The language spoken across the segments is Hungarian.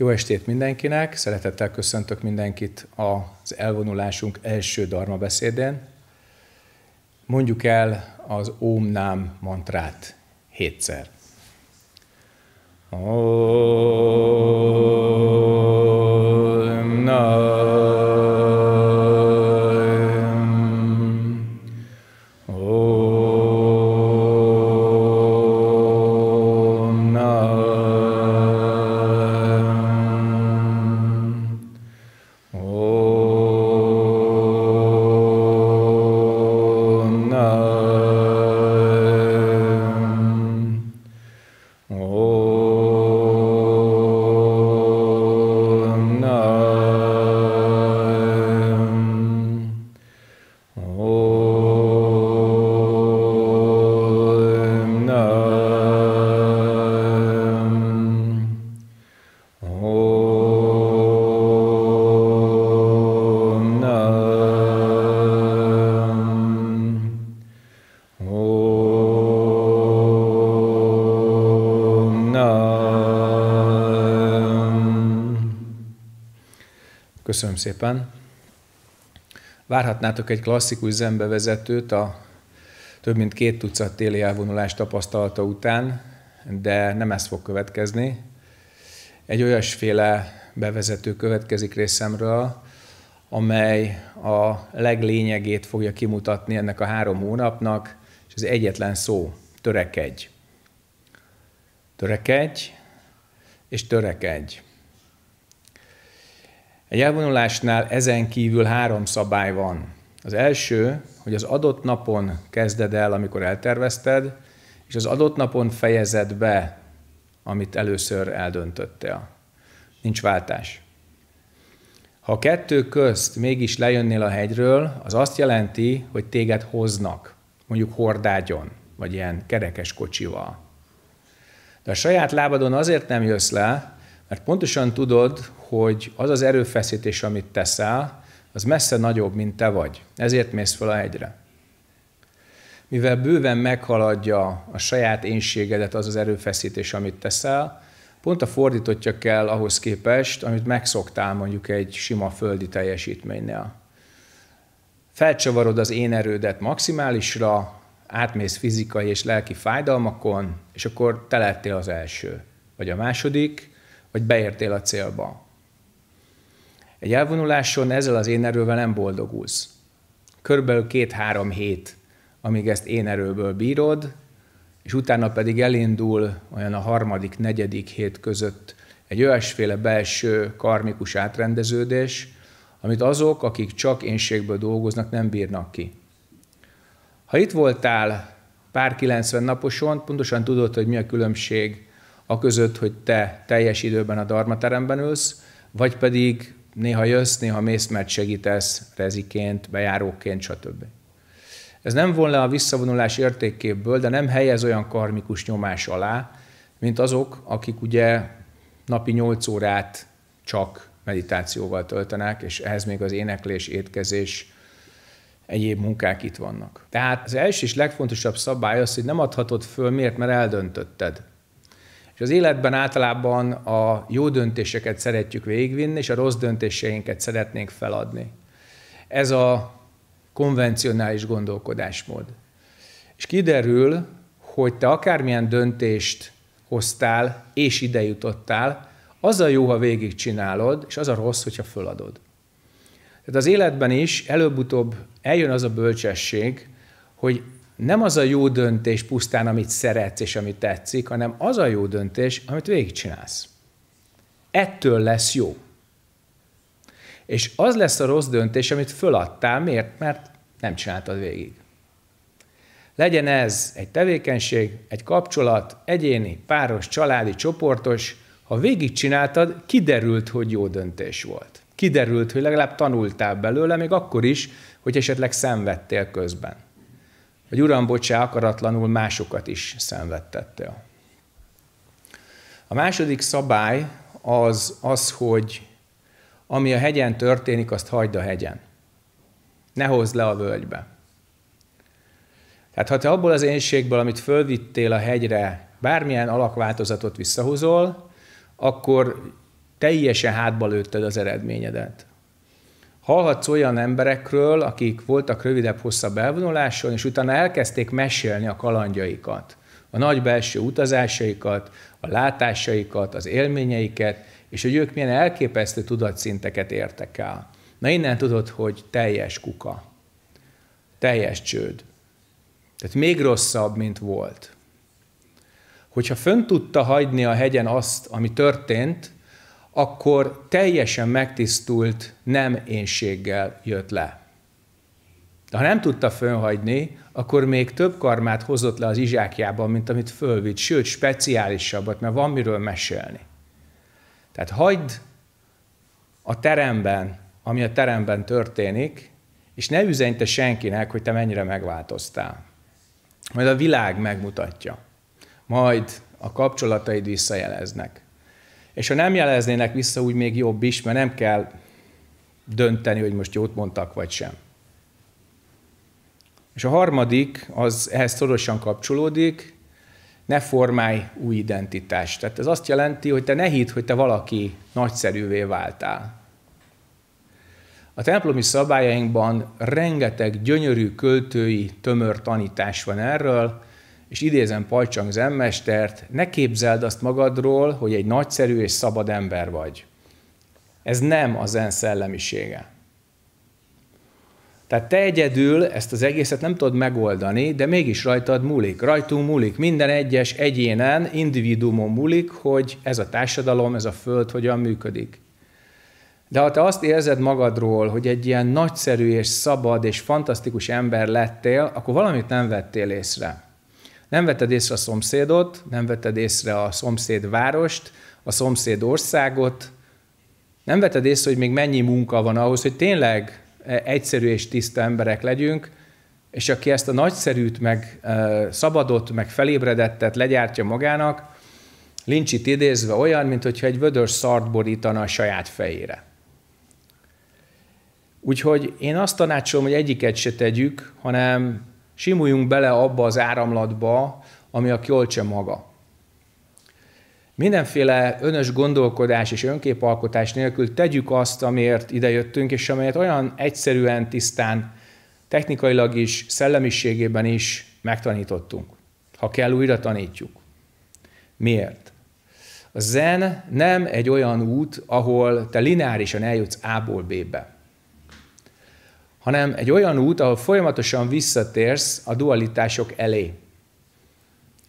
Jó estét mindenkinek, szeretettel köszöntök mindenkit az elvonulásunk első darma beszédén. Mondjuk el az om Nám mantrát hétszer. Oh. Köszönöm szépen. Várhatnátok egy klasszikus zenbevezetőt a több mint két tucat téli elvonulás tapasztalata után, de nem ez fog következni. Egy olyasféle bevezető következik részemről, amely a leglényegét fogja kimutatni ennek a három hónapnak, és az egyetlen szó, törekedj. Törekedj, és törekedj. Egy elvonulásnál ezen kívül három szabály van. Az első, hogy az adott napon kezded el, amikor eltervezted, és az adott napon fejezed be, amit először eldöntöttél. Nincs váltás. Ha a kettő közt mégis lejönnél a hegyről, az azt jelenti, hogy téged hoznak, mondjuk hordágyon, vagy ilyen kerekes kocsival. De a saját lábadon azért nem jössz le, mert pontosan tudod, hogy az az erőfeszítés, amit teszel, az messze nagyobb, mint te vagy. Ezért mész fel a hegyre. Mivel bőven meghaladja a saját énségedet az az erőfeszítés, amit teszel, pont a fordítottja kell ahhoz képest, amit megszoktál mondjuk egy sima földi teljesítménynél. Felcsavarod az én erődet maximálisra, átmész fizikai és lelki fájdalmakon, és akkor te lettél az első, vagy a második, vagy beértél a célba. Egy elvonuláson ezzel az én erővel nem boldogulsz. Körülbelül két-három hét, amíg ezt én erőből bírod, és utána pedig elindul olyan a harmadik, negyedik hét között egy olyasféle belső karmikus átrendeződés, amit azok, akik csak énségből dolgoznak, nem bírnak ki. Ha itt voltál pár 90 naposon, pontosan tudod, hogy mi a különbség a között, hogy te teljes időben a darmateremben ülsz, vagy pedig néha jössz, néha mész, mert segítesz reziként, bejáróként, stb. Ez nem volna a visszavonulás értékéből, de nem helyez olyan karmikus nyomás alá, mint azok, akik ugye napi 8 órát csak meditációval töltenek, és ehhez még az éneklés, étkezés, egyéb munkák itt vannak. Tehát az első és legfontosabb szabály az, hogy nem adhatod föl, miért, mert eldöntötted. És az életben általában a jó döntéseket szeretjük végigvinni, és a rossz döntéseinket szeretnénk feladni. Ez a konvencionális gondolkodásmód. És kiderül, hogy te akármilyen döntést hoztál, és ide jutottál, az a jó, ha végigcsinálod, és az a rossz, hogyha föladod. Tehát az életben is előbb-utóbb eljön az a bölcsesség, hogy nem az a jó döntés pusztán, amit szeretsz és amit tetszik, hanem az a jó döntés, amit végigcsinálsz. Ettől lesz jó. És az lesz a rossz döntés, amit föladtál. Miért? Mert nem csináltad végig. Legyen ez egy tevékenység, egy kapcsolat, egyéni, páros, családi, csoportos. Ha végigcsináltad, kiderült, hogy jó döntés volt. Kiderült, hogy legalább tanultál belőle, még akkor is, hogy esetleg szenvedtél közben hogy Uram, bocsá, akaratlanul másokat is szenvedtettél. A második szabály az az, hogy ami a hegyen történik, azt hagyd a hegyen. Ne hozd le a völgybe. Tehát ha te abból az énségből, amit fölvittél a hegyre, bármilyen alakváltozatot visszahozol, akkor teljesen hátba lőtted az eredményedet hallhatsz olyan emberekről, akik voltak rövidebb, hosszabb elvonuláson, és utána elkezdték mesélni a kalandjaikat, a nagy belső utazásaikat, a látásaikat, az élményeiket, és hogy ők milyen elképesztő tudatszinteket értek el. Na innen tudod, hogy teljes kuka, teljes csőd. Tehát még rosszabb, mint volt. Hogyha fönn tudta hagyni a hegyen azt, ami történt, akkor teljesen megtisztult nem énséggel jött le. De ha nem tudta fönhagyni, akkor még több karmát hozott le az izsákjában, mint amit fölvitt, sőt, speciálisabbat, mert van miről mesélni. Tehát hagyd a teremben, ami a teremben történik, és ne üzenj te senkinek, hogy te mennyire megváltoztál. Majd a világ megmutatja. Majd a kapcsolataid visszajeleznek. És ha nem jeleznének vissza, úgy még jobb is, mert nem kell dönteni, hogy most jót mondtak, vagy sem. És a harmadik, az ehhez szorosan kapcsolódik, ne formálj új identitást. Tehát ez azt jelenti, hogy te ne hidd, hogy te valaki nagyszerűvé váltál. A templomi szabályainkban rengeteg gyönyörű költői tömör tanítás van erről, és idézem Pajcsang zenmestert, ne képzeld azt magadról, hogy egy nagyszerű és szabad ember vagy. Ez nem a zen szellemisége. Tehát te egyedül ezt az egészet nem tudod megoldani, de mégis rajtad múlik, rajtunk múlik, minden egyes egyénen, individuumon múlik, hogy ez a társadalom, ez a föld hogyan működik. De ha te azt érzed magadról, hogy egy ilyen nagyszerű és szabad és fantasztikus ember lettél, akkor valamit nem vettél észre. Nem vetted észre a szomszédot, nem vetted észre a szomszéd várost, a szomszéd országot, nem vetted észre, hogy még mennyi munka van ahhoz, hogy tényleg e, egyszerű és tiszta emberek legyünk, és aki ezt a nagyszerűt, meg e, szabadot, meg felébredettet legyártja magának, Lincsit idézve olyan, mintha egy vödör szart borítana a saját fejére. Úgyhogy én azt tanácsolom, hogy egyiket se tegyük, hanem simuljunk bele abba az áramlatba, ami a kölcse maga. Mindenféle önös gondolkodás és önképalkotás nélkül tegyük azt, amiért idejöttünk, és amelyet olyan egyszerűen, tisztán, technikailag is, szellemiségében is megtanítottunk. Ha kell, újra tanítjuk. Miért? A zen nem egy olyan út, ahol te lineárisan eljutsz A-ból B-be hanem egy olyan út, ahol folyamatosan visszatérsz a dualitások elé.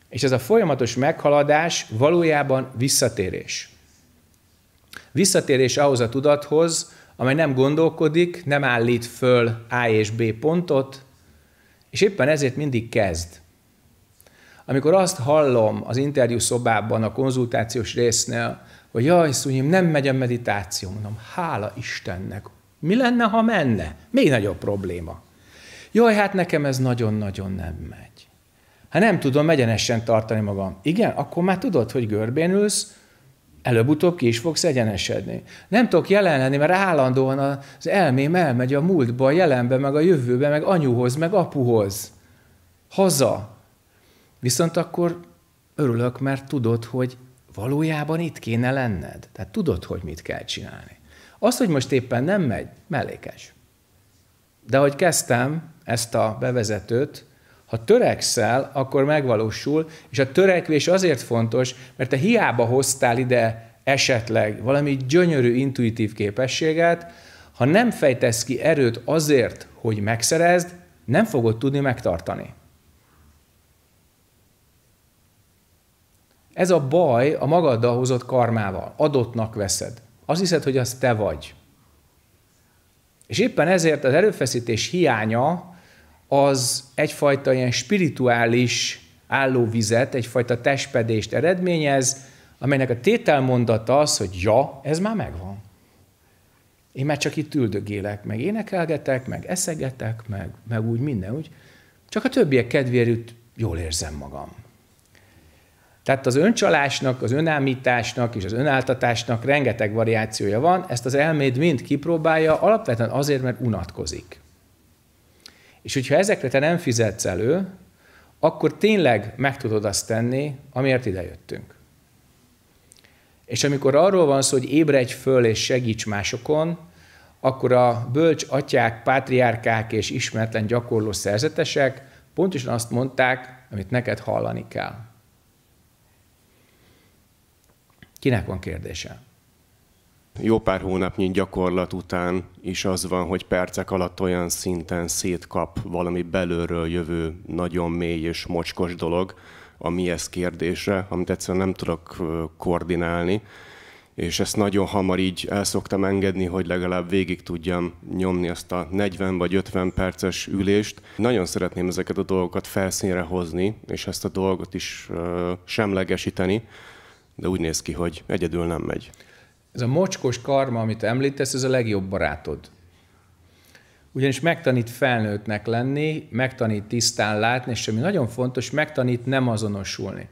És ez a folyamatos meghaladás valójában visszatérés. Visszatérés ahhoz a tudathoz, amely nem gondolkodik, nem állít föl A és B pontot, és éppen ezért mindig kezd. Amikor azt hallom az interjú szobában, a konzultációs résznél, hogy jaj, szúnyim, nem megy a meditáció, mondom, hála Istennek, mi lenne, ha menne? Még nagyobb probléma. Jaj, hát nekem ez nagyon-nagyon nem megy. Hát nem tudom egyenesen tartani magam. Igen, akkor már tudod, hogy görbén ülsz, előbb-utóbb ki is fogsz egyenesedni. Nem tudok jelen lenni, mert állandóan az elmém elmegy a múltba, a jelenbe, meg a jövőbe, meg anyuhoz, meg apuhoz. Haza. Viszont akkor örülök, mert tudod, hogy valójában itt kéne lenned. Tehát tudod, hogy mit kell csinálni. Az, hogy most éppen nem megy, mellékes. De ahogy kezdtem ezt a bevezetőt, ha törekszel, akkor megvalósul, és a törekvés azért fontos, mert te hiába hoztál ide esetleg valami gyönyörű intuitív képességet, ha nem fejtesz ki erőt azért, hogy megszerezd, nem fogod tudni megtartani. Ez a baj a magaddal hozott karmával. Adottnak veszed. Azt hiszed, hogy az te vagy. És éppen ezért az előfeszítés hiánya az egyfajta ilyen spirituális állóvizet, egyfajta testpedést eredményez, amelynek a tételmondata az, hogy ja, ez már megvan. Én már csak itt üldögélek, meg énekelgetek, meg eszegetek, meg, meg úgy minden, úgy. Csak a többiek kedvéért jól érzem magam. Tehát az öncsalásnak, az önámításnak és az önáltatásnak rengeteg variációja van, ezt az elméd mind kipróbálja, alapvetően azért, mert unatkozik. És hogyha ezekre te nem fizetsz elő, akkor tényleg meg tudod azt tenni, amiért idejöttünk. És amikor arról van szó, hogy ébredj föl és segíts másokon, akkor a bölcs atyák, pátriárkák és ismeretlen gyakorló szerzetesek pontosan azt mondták, amit neked hallani kell. Kinek van kérdése? Jó pár hónapnyi gyakorlat után is az van, hogy percek alatt olyan szinten szétkap valami belőről jövő nagyon mély és mocskos dolog a ez kérdésre, amit egyszerűen nem tudok koordinálni, és ezt nagyon hamar így el szoktam engedni, hogy legalább végig tudjam nyomni azt a 40 vagy 50 perces ülést. Nagyon szeretném ezeket a dolgokat felszínre hozni, és ezt a dolgot is semlegesíteni, de úgy néz ki, hogy egyedül nem megy. Ez a mocskos karma, amit említesz, ez a legjobb barátod. Ugyanis megtanít felnőttnek lenni, megtanít tisztán látni, és ami nagyon fontos, megtanít nem azonosulni.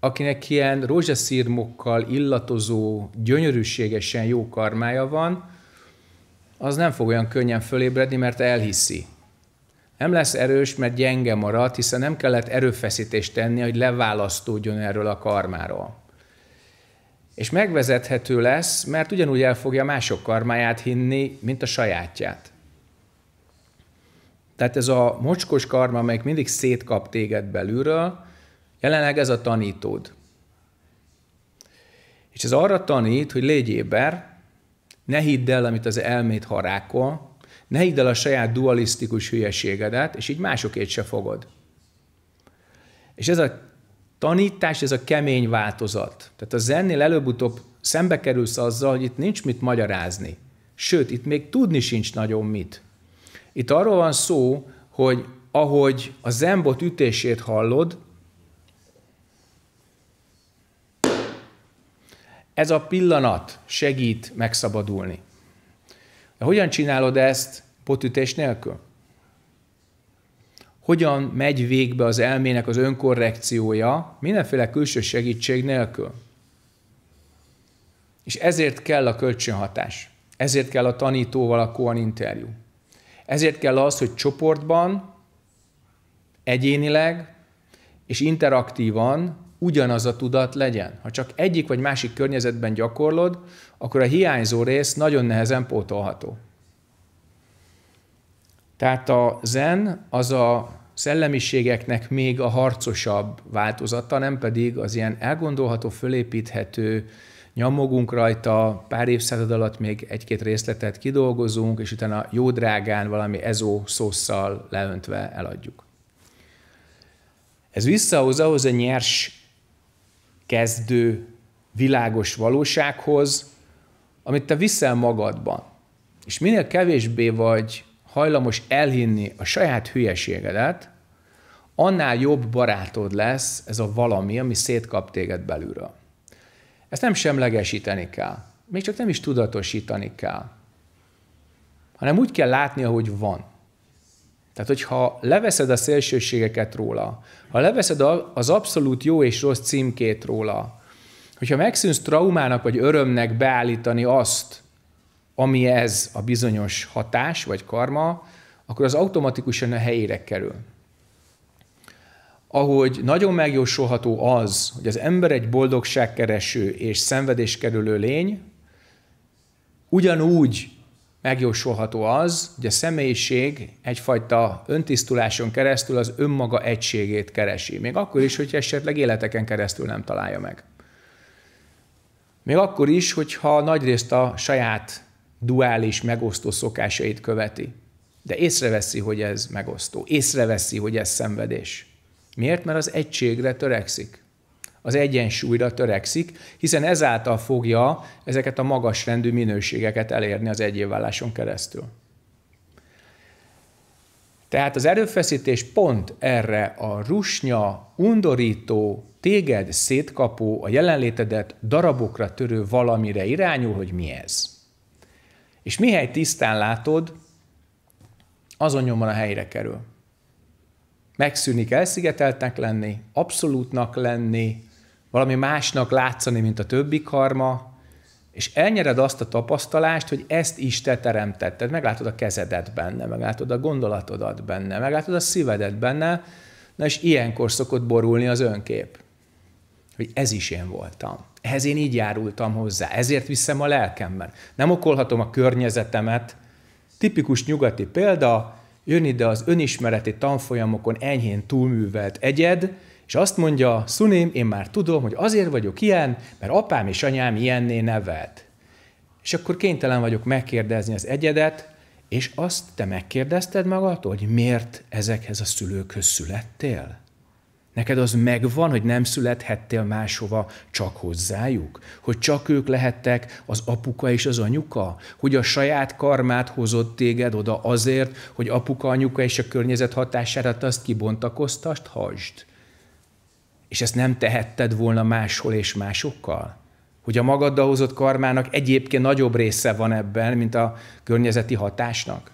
Akinek ilyen rózsaszírmokkal illatozó, gyönyörűségesen jó karmája van, az nem fog olyan könnyen fölébredni, mert elhiszi. Nem lesz erős, mert gyenge marad, hiszen nem kellett erőfeszítést tenni, hogy leválasztódjon erről a karmáról és megvezethető lesz, mert ugyanúgy el fogja mások karmáját hinni, mint a sajátját. Tehát ez a mocskos karma, amelyik mindig szétkap téged belülről, jelenleg ez a tanítód. És ez arra tanít, hogy légy éber, ne hidd el, amit az elmét harákol, ne hidd el a saját dualisztikus hülyeségedet, és így másokét se fogod. És ez a tanítás, ez a kemény változat. Tehát a zennél előbb-utóbb szembe kerülsz azzal, hogy itt nincs mit magyarázni. Sőt, itt még tudni sincs nagyon mit. Itt arról van szó, hogy ahogy a zenbot ütését hallod, ez a pillanat segít megszabadulni. De hogyan csinálod ezt potütés nélkül? hogyan megy végbe az elmének az önkorrekciója mindenféle külső segítség nélkül. És ezért kell a kölcsönhatás. Ezért kell a tanítóval a kóan interjú. Ezért kell az, hogy csoportban, egyénileg és interaktívan ugyanaz a tudat legyen. Ha csak egyik vagy másik környezetben gyakorlod, akkor a hiányzó rész nagyon nehezen pótolható. Tehát a zen az a szellemiségeknek még a harcosabb változata, nem pedig az ilyen elgondolható, fölépíthető, nyomogunk rajta, pár évszázad alatt még egy-két részletet kidolgozunk, és utána jó drágán valami ezó szószal leöntve eladjuk. Ez visszahoz ahhoz a nyers kezdő világos valósághoz, amit te viszel magadban. És minél kevésbé vagy hajlamos elhinni a saját hülyeségedet, annál jobb barátod lesz ez a valami, ami szétkap téged belülről. Ezt nem semlegesíteni kell, még csak nem is tudatosítani kell, hanem úgy kell látni, ahogy van. Tehát, hogyha leveszed a szélsőségeket róla, ha leveszed az abszolút jó és rossz címkét róla, hogyha megszűnsz traumának vagy örömnek beállítani azt, ami ez a bizonyos hatás vagy karma, akkor az automatikusan a helyére kerül. Ahogy nagyon megjósolható az, hogy az ember egy boldogságkereső és szenvedéskerülő lény, ugyanúgy megjósolható az, hogy a személyiség egyfajta öntisztuláson keresztül az önmaga egységét keresi. Még akkor is, hogyha esetleg életeken keresztül nem találja meg. Még akkor is, hogyha nagyrészt a saját duális megosztó szokásait követi. De észreveszi, hogy ez megosztó. Észreveszi, hogy ez szenvedés. Miért? Mert az egységre törekszik. Az egyensúlyra törekszik, hiszen ezáltal fogja ezeket a magas rendű minőségeket elérni az egyévválláson keresztül. Tehát az erőfeszítés pont erre a rusnya, undorító, téged szétkapó, a jelenlétedet darabokra törő valamire irányul, hogy mi ez. És mihely tisztán látod, azon nyomon a helyre kerül. Megszűnik elszigeteltnek lenni, abszolútnak lenni, valami másnak látszani, mint a többi karma, és elnyered azt a tapasztalást, hogy ezt is te teremtetted. Meglátod a kezedet benne, meglátod a gondolatodat benne, meglátod a szívedet benne, na és ilyenkor szokott borulni az önkép, hogy ez is én voltam. Ehhez én így járultam hozzá, ezért viszem a lelkemben. Nem okolhatom a környezetemet. Tipikus nyugati példa, jön ide az önismereti tanfolyamokon enyhén túlművelt egyed, és azt mondja, Szuném, én már tudom, hogy azért vagyok ilyen, mert apám és anyám ilyenné nevelt. És akkor kénytelen vagyok megkérdezni az egyedet, és azt te megkérdezted magadtól, hogy miért ezekhez a szülőkhöz születtél? Neked az megvan, hogy nem születhettél máshova csak hozzájuk? Hogy csak ők lehettek az apuka és az anyuka? Hogy a saját karmát hozott téged oda azért, hogy apuka, anyuka és a környezet hatására te azt kibontakoztast? Hasd! És ezt nem tehetted volna máshol és másokkal? Hogy a magaddal hozott karmának egyébként nagyobb része van ebben, mint a környezeti hatásnak?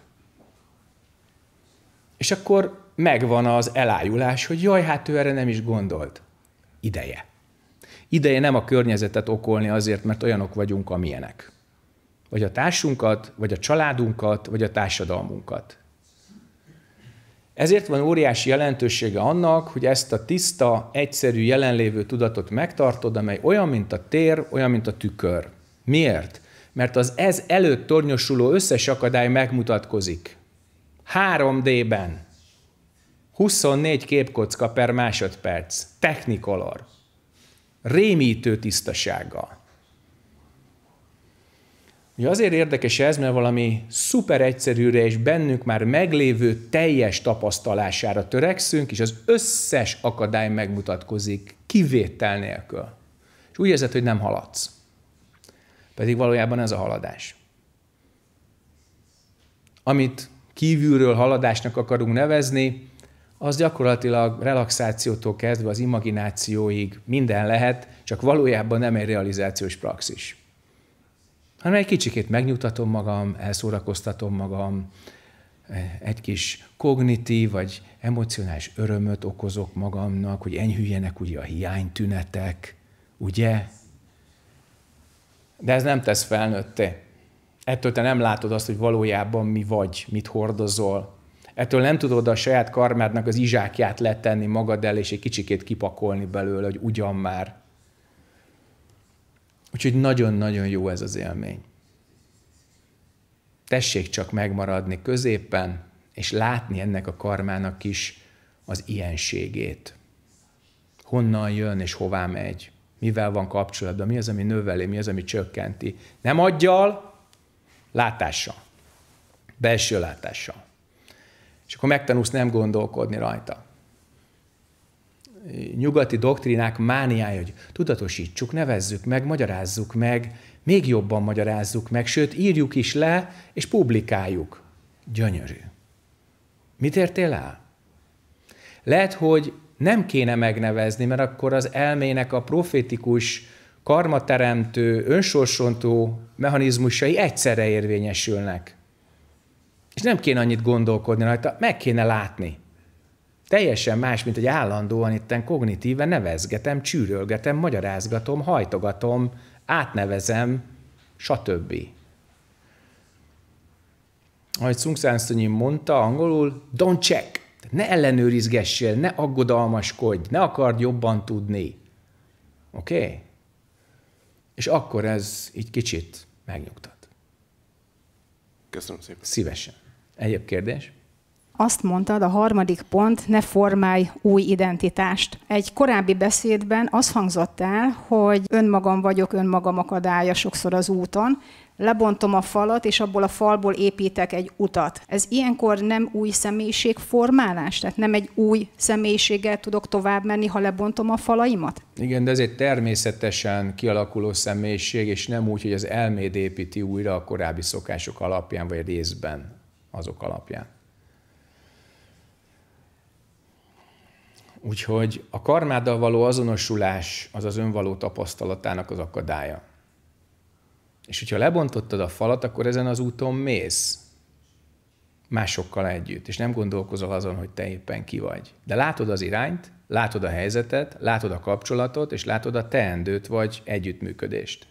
És akkor megvan az elájulás, hogy jaj, hát ő erre nem is gondolt. Ideje. Ideje nem a környezetet okolni azért, mert olyanok vagyunk, amilyenek. Vagy a társunkat, vagy a családunkat, vagy a társadalmunkat. Ezért van óriási jelentősége annak, hogy ezt a tiszta, egyszerű, jelenlévő tudatot megtartod, amely olyan, mint a tér, olyan, mint a tükör. Miért? Mert az ez előtt tornyosuló összes akadály megmutatkozik. 3D-ben. 24 képkocka per másodperc, technikolor, rémítő tisztasággal. Ugye azért érdekes ez, mert valami szuper egyszerűre és bennünk már meglévő teljes tapasztalására törekszünk, és az összes akadály megmutatkozik, kivétel nélkül. És úgy érzed, hogy nem haladsz. Pedig valójában ez a haladás. Amit kívülről haladásnak akarunk nevezni, az gyakorlatilag relaxációtól kezdve az imaginációig minden lehet, csak valójában nem egy realizációs praxis. Hanem egy kicsikét megnyugtatom magam, elszórakoztatom magam, egy kis kognitív vagy emocionális örömöt okozok magamnak, hogy enyhüljenek ugye a hiánytünetek, ugye? De ez nem tesz felnőtté. Ettől te nem látod azt, hogy valójában mi vagy, mit hordozol, ettől nem tudod a saját karmádnak az izsákját letenni magad el, és egy kicsikét kipakolni belőle, hogy ugyan már. Úgyhogy nagyon-nagyon jó ez az élmény. Tessék csak megmaradni középen, és látni ennek a karmának is az ilyenségét. Honnan jön és hová megy? Mivel van kapcsolatban? Mi az, ami növeli? Mi az, ami csökkenti? Nem adjal, látással. Belső látással és akkor megtanulsz nem gondolkodni rajta. Nyugati doktrinák mániája, hogy tudatosítsuk, nevezzük meg, magyarázzuk meg, még jobban magyarázzuk meg, sőt, írjuk is le, és publikáljuk. Gyönyörű. Mit értél el? Lehet, hogy nem kéne megnevezni, mert akkor az elmének a profétikus, karmateremtő, önsorsontó mechanizmusai egyszerre érvényesülnek. És nem kéne annyit gondolkodni rajta, meg kéne látni. Teljesen más, mint hogy állandóan itten kognitíven nevezgetem, csűrölgetem, magyarázgatom, hajtogatom, átnevezem, stb. Ahogy Sung Sansunyin mondta angolul, don't check, ne ellenőrizgessél, ne aggodalmaskodj, ne akard jobban tudni. Oké? Okay? És akkor ez így kicsit megnyugtat. Köszönöm szépen. Szívesen. Egyéb kérdés? Azt mondtad, a harmadik pont, ne formálj új identitást. Egy korábbi beszédben az hangzott el, hogy önmagam vagyok, önmagam akadálya sokszor az úton, lebontom a falat, és abból a falból építek egy utat. Ez ilyenkor nem új személyiség formálás? Tehát nem egy új személyiséggel tudok tovább menni, ha lebontom a falaimat? Igen, de ez egy természetesen kialakuló személyiség, és nem úgy, hogy az elméd építi újra a korábbi szokások alapján vagy részben azok alapján. Úgyhogy a karmáddal való azonosulás az az önvaló tapasztalatának az akadálya. És hogyha lebontottad a falat, akkor ezen az úton mész másokkal együtt, és nem gondolkozol azon, hogy te éppen ki vagy. De látod az irányt, látod a helyzetet, látod a kapcsolatot, és látod a teendőt vagy együttműködést.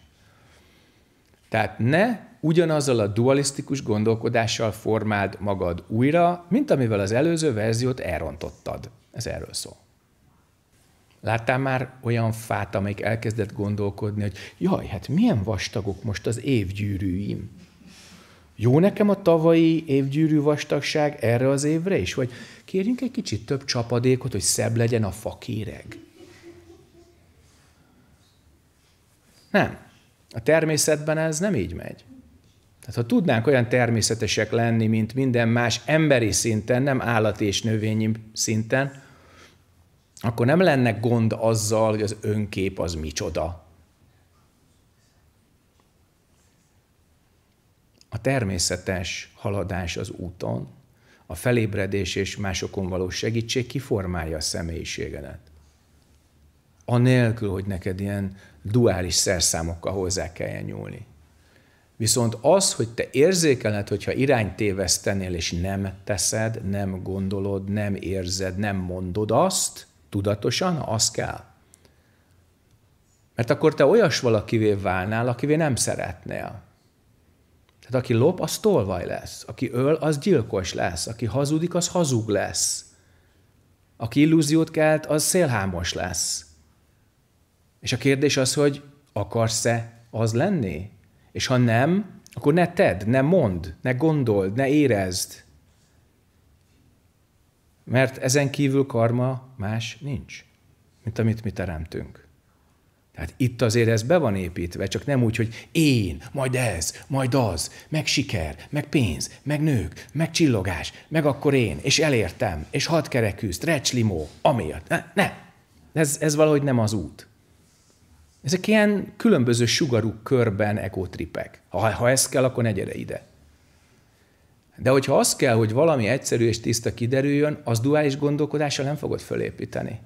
Tehát ne ugyanazzal a dualisztikus gondolkodással formáld magad újra, mint amivel az előző verziót elrontottad. Ez erről szól. Láttál már olyan fát, amelyik elkezdett gondolkodni, hogy jaj, hát milyen vastagok most az évgyűrűim? Jó nekem a tavalyi évgyűrű vastagság erre az évre is? Vagy kérjünk egy kicsit több csapadékot, hogy szebb legyen a fakéreg? Nem. A természetben ez nem így megy. Tehát ha tudnánk olyan természetesek lenni, mint minden más emberi szinten, nem állati és növényi szinten, akkor nem lenne gond azzal, hogy az önkép az micsoda. A természetes haladás az úton, a felébredés és másokon való segítség kiformálja a személyiségedet. Anélkül, hogy neked ilyen duális szerszámokkal hozzá kelljen nyúlni. Viszont az, hogy te érzékeled, hogyha iránytévesztenél, és nem teszed, nem gondolod, nem érzed, nem mondod azt, tudatosan, az kell. Mert akkor te olyas valakivé válnál, akivé nem szeretnél. Tehát aki lop, az tolvaj lesz. Aki öl, az gyilkos lesz. Aki hazudik, az hazug lesz. Aki illúziót kelt, az szélhámos lesz. És a kérdés az, hogy akarsz-e az lenni? És ha nem, akkor ne tedd, ne mondd, ne gondold, ne érezd. Mert ezen kívül karma más nincs, mint amit mi teremtünk. Tehát itt azért ez be van építve, csak nem úgy, hogy én, majd ez, majd az, meg siker, meg pénz, meg nők, meg csillogás, meg akkor én, és elértem, és hadkerekűzt, recslimó, amiatt. Ne, ne. Ez, ez valahogy nem az út. Ezek ilyen különböző sugarú körben egótripek. Ha, ha ez kell, akkor ne gyere ide. De hogyha az kell, hogy valami egyszerű és tiszta kiderüljön, az duális gondolkodással nem fogod fölépíteni.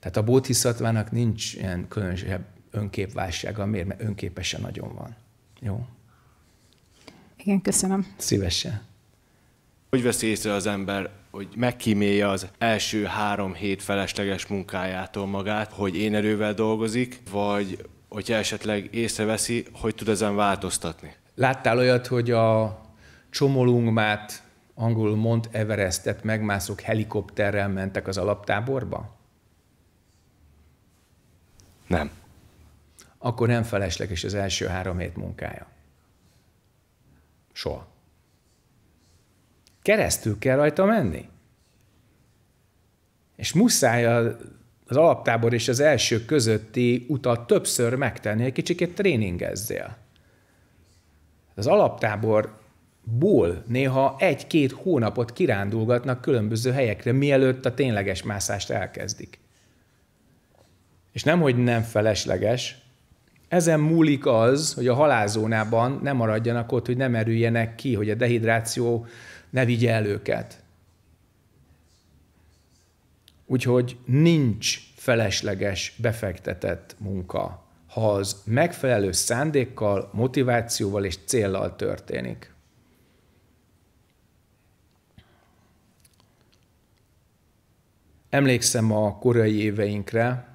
Tehát a bóthiszatvának nincs ilyen különösebb önképválsága, miért? Mert önképesen nagyon van. Jó? Igen, köszönöm. Szívesen. Hogy veszi észre az ember hogy megkímélje az első három hét felesleges munkájától magát, hogy én erővel dolgozik, vagy hogyha esetleg észreveszi, hogy tud ezen változtatni. Láttál olyat, hogy a csomolungmát, angolul Mont Everestet megmászok helikopterrel mentek az alaptáborba? Nem. Akkor nem felesleges az első három hét munkája. Soha. Keresztül kell rajta menni. És muszáj az alaptábor és az első közötti utat többször megtenni, egy kicsikét tréningezzél. Az alaptáborból néha egy-két hónapot kirándulgatnak különböző helyekre, mielőtt a tényleges mászást elkezdik. És nem, hogy nem felesleges, ezen múlik az, hogy a halázónában nem maradjanak ott, hogy nem erüljenek ki, hogy a dehidráció ne vigye el őket. Úgyhogy nincs felesleges, befektetett munka, ha az megfelelő szándékkal, motivációval és céllal történik. Emlékszem a korai éveinkre,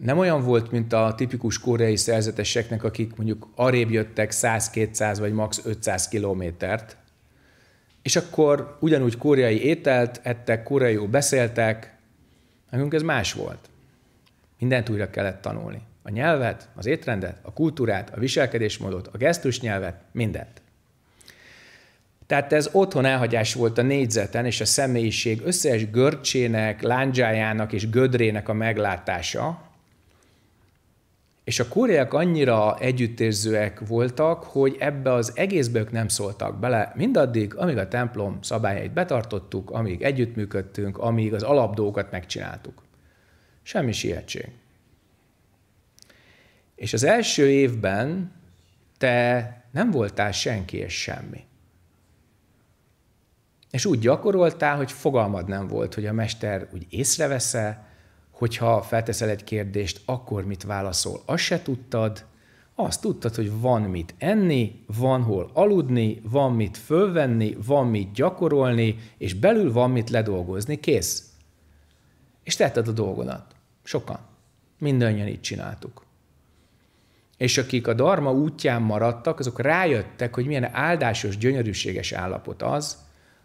nem olyan volt, mint a tipikus koreai szerzeteseknek, akik mondjuk arrébb jöttek 100-200 vagy max. 500 kilométert, és akkor ugyanúgy koreai ételt ettek, koreaiul beszéltek, nekünk ez más volt. Mindent újra kellett tanulni. A nyelvet, az étrendet, a kultúrát, a viselkedésmódot, a nyelvet, mindent. Tehát ez otthon elhagyás volt a négyzeten, és a személyiség összes görcsének, lándzsájának és gödrének a meglátása, és a koreák annyira együttérzőek voltak, hogy ebbe az egészbe ők nem szóltak bele, mindaddig, amíg a templom szabályait betartottuk, amíg együttműködtünk, amíg az alapdókat megcsináltuk. Semmi sietség. És az első évben te nem voltál senki és semmi. És úgy gyakoroltál, hogy fogalmad nem volt, hogy a mester úgy észrevesze, hogyha felteszel egy kérdést, akkor mit válaszol, azt se tudtad, azt tudtad, hogy van mit enni, van hol aludni, van mit fölvenni, van mit gyakorolni, és belül van mit ledolgozni, kész. És tetted a dolgodat. Sokan. Mindannyian így csináltuk. És akik a darma útján maradtak, azok rájöttek, hogy milyen áldásos, gyönyörűséges állapot az,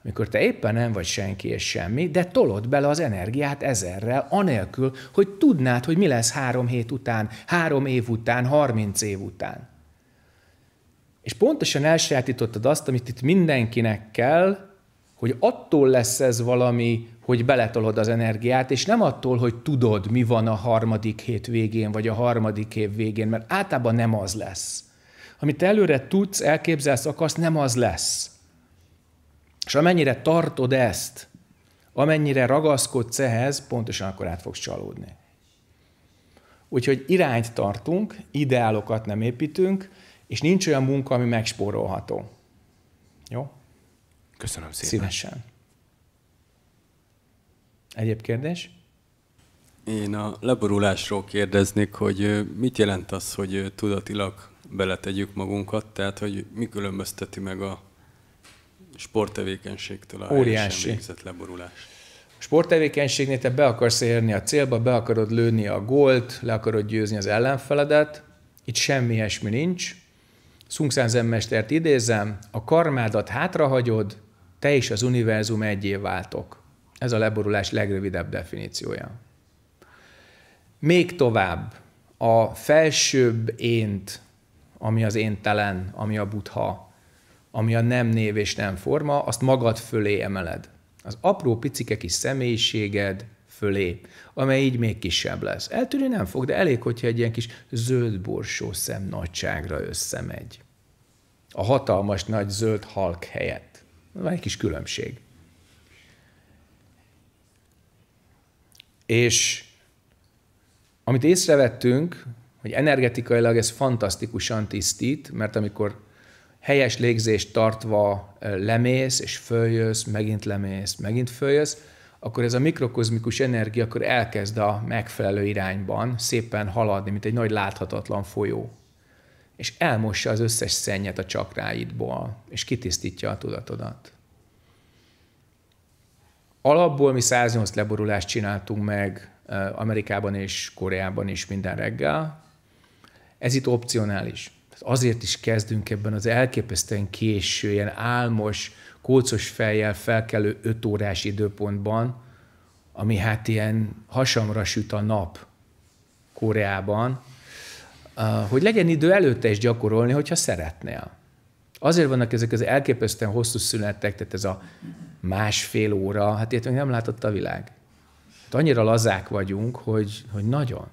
mikor te éppen nem vagy senki és semmi, de tolod bele az energiát ezerrel, anélkül, hogy tudnád, hogy mi lesz három hét után, három év után, harminc év után. És pontosan elsajátítottad azt, amit itt mindenkinek kell, hogy attól lesz ez valami, hogy beletolod az energiát, és nem attól, hogy tudod, mi van a harmadik hét végén, vagy a harmadik év végén, mert általában nem az lesz. Amit előre tudsz, elképzelsz, akarsz, nem az lesz és amennyire tartod ezt, amennyire ragaszkodsz ehhez, pontosan akkor át fogsz csalódni. Úgyhogy irányt tartunk, ideálokat nem építünk, és nincs olyan munka, ami megspórolható. Jó? Köszönöm szépen. Szívesen. Egyéb kérdés? Én a leborulásról kérdeznék, hogy mit jelent az, hogy tudatilag beletegyük magunkat, tehát hogy mi különbözteti meg a sporttevékenységtől a óriási végzett leborulás. Sporttevékenységnél te be akarsz érni a célba, be akarod lőni a gólt, le akarod győzni az ellenfeledet, itt semmi ilyesmi nincs. Szungszán zenmestert idézem, a karmádat hátrahagyod, te és az univerzum egyé váltok. Ez a leborulás legrövidebb definíciója. Még tovább, a felsőbb ént, ami az éntelen, ami a butha, ami a nem név és nem forma, azt magad fölé emeled. Az apró picike kis személyiséged fölé, amely így még kisebb lesz. Eltűnni nem fog, de elég, hogyha egy ilyen kis zöld borsó szem nagyságra összemegy. A hatalmas nagy zöld halk helyett. Van egy kis különbség. És amit észrevettünk, hogy energetikailag ez fantasztikusan tisztít, mert amikor helyes légzést tartva lemész, és följössz, megint lemész, megint följössz, akkor ez a mikrokozmikus energia akkor elkezd a megfelelő irányban szépen haladni, mint egy nagy láthatatlan folyó. És elmossa az összes szennyet a csakráidból, és kitisztítja a tudatodat. Alapból mi 108 leborulást csináltunk meg Amerikában és Koreában is minden reggel. Ez itt opcionális azért is kezdünk ebben az elképesztően késő, ilyen álmos, kócos fejjel felkelő öt órás időpontban, ami hát ilyen hasamra süt a nap Koreában, uh, hogy legyen idő előtte is gyakorolni, hogyha szeretnél. Azért vannak ezek az elképesztően hosszú szünetek, tehát ez a másfél óra, hát ilyet még nem látott a világ. Hát annyira lazák vagyunk, hogy, hogy nagyon.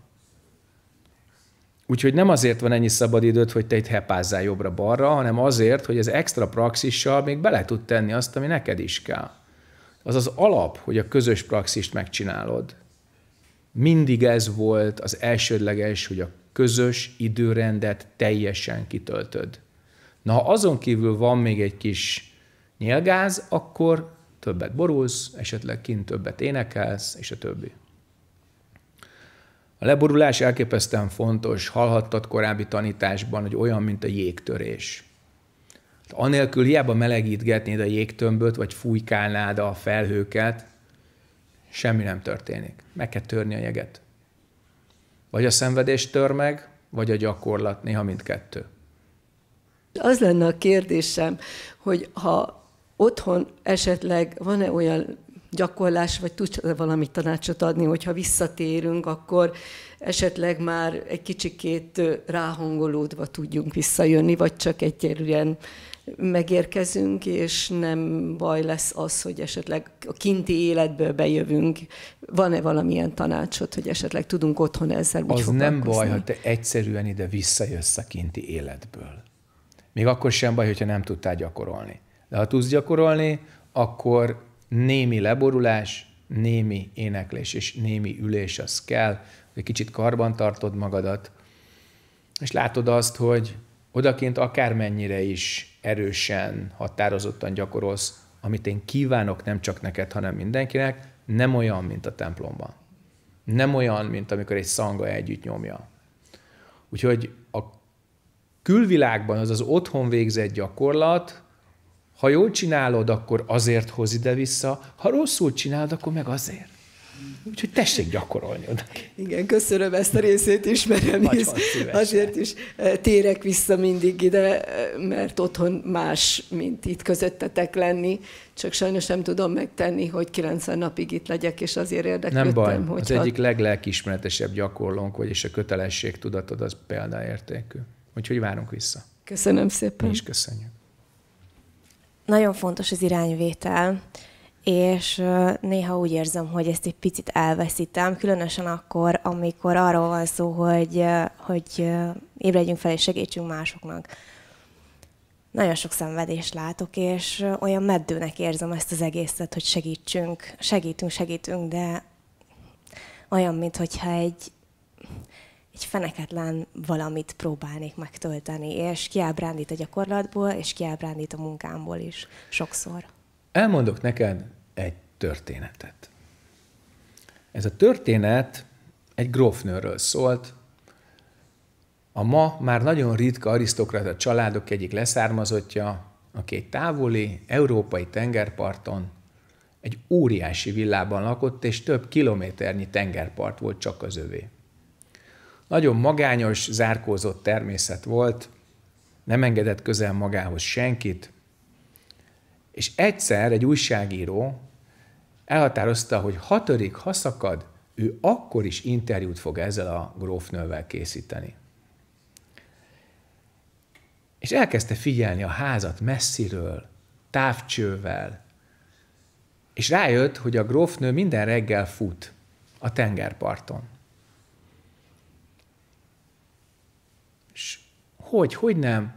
Úgyhogy nem azért van ennyi szabadidőd, hogy te itt hepázzál jobbra-balra, hanem azért, hogy az extra praxissal még bele tud tenni azt, ami neked is kell. Az az alap, hogy a közös praxist megcsinálod. Mindig ez volt az elsődleges, hogy a közös időrendet teljesen kitöltöd. Na, ha azon kívül van még egy kis nyilgáz, akkor többet borulsz, esetleg kint többet énekelsz, és a többi. A leborulás elképesztően fontos, hallhattad korábbi tanításban, hogy olyan, mint a jégtörés. Hát anélkül hiába melegítgetnéd a jégtömböt, vagy fújkálnád a felhőket, semmi nem történik. Meg kell törni a jeget. Vagy a szenvedés tör meg, vagy a gyakorlat, néha mindkettő. Az lenne a kérdésem, hogy ha otthon esetleg van-e olyan gyakorlás, vagy tudsz valamit tanácsot adni, hogyha visszatérünk, akkor esetleg már egy kicsikét ráhangolódva tudjunk visszajönni, vagy csak egyelően megérkezünk, és nem baj lesz az, hogy esetleg a kinti életből bejövünk. Van-e valamilyen tanácsot, hogy esetleg tudunk otthon ezzel Az nem baj, ha te egyszerűen ide visszajössz a kinti életből. Még akkor sem baj, hogyha nem tudtál gyakorolni. De ha tudsz gyakorolni, akkor némi leborulás, némi éneklés és némi ülés az kell, hogy kicsit karbantartod magadat, és látod azt, hogy odakint akármennyire is erősen, határozottan gyakorolsz, amit én kívánok nem csak neked, hanem mindenkinek, nem olyan, mint a templomban. Nem olyan, mint amikor egy szanga együtt nyomja. Úgyhogy a külvilágban az az otthon végzett gyakorlat, ha jól csinálod, akkor azért hoz ide vissza, ha rosszul csinálod, akkor meg azért. Úgyhogy tessék gyakorolni oda. Igen, köszönöm ezt a részét is, mert hisz, azért is eh, térek vissza mindig ide, eh, mert otthon más, mint itt közöttetek lenni, csak sajnos nem tudom megtenni, hogy 90 napig itt legyek, és azért érdeklődtem, Nem baj, hogyha... az egyik leglelkismeretesebb gyakorlónk vagy, és a kötelességtudatod az példaértékű. Úgyhogy várunk vissza. Köszönöm szépen. Mi is köszönjük nagyon fontos az irányvétel, és néha úgy érzem, hogy ezt egy picit elveszítem, különösen akkor, amikor arról van szó, hogy, hogy ébredjünk fel és segítsünk másoknak. Nagyon sok szenvedést látok, és olyan meddőnek érzem ezt az egészet, hogy segítsünk, segítünk, segítünk, de olyan, mintha egy, egy feneketlen valamit próbálnék megtölteni, és kiábrándít a gyakorlatból, és kiábrándít a munkámból is sokszor. Elmondok neked egy történetet. Ez a történet egy grófnőről szólt, a ma már nagyon ritka arisztokrata családok egyik leszármazottja, aki egy távoli, európai tengerparton egy óriási villában lakott, és több kilométernyi tengerpart volt csak az övé. Nagyon magányos, zárkózott természet volt, nem engedett közel magához senkit, és egyszer egy újságíró elhatározta, hogy hatodik szakad, ő akkor is interjút fog ezzel a grófnővel készíteni. És elkezdte figyelni a házat messziről, távcsővel, és rájött, hogy a grófnő minden reggel fut a tengerparton. Hogy, hogy nem?